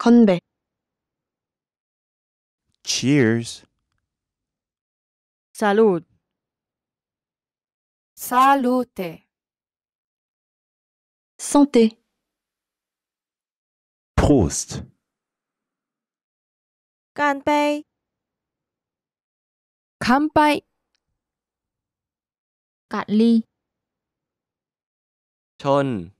건배 Cheers. Salud. Salute. Santé. Prost. 干杯。乾杯。cạn ly. ชน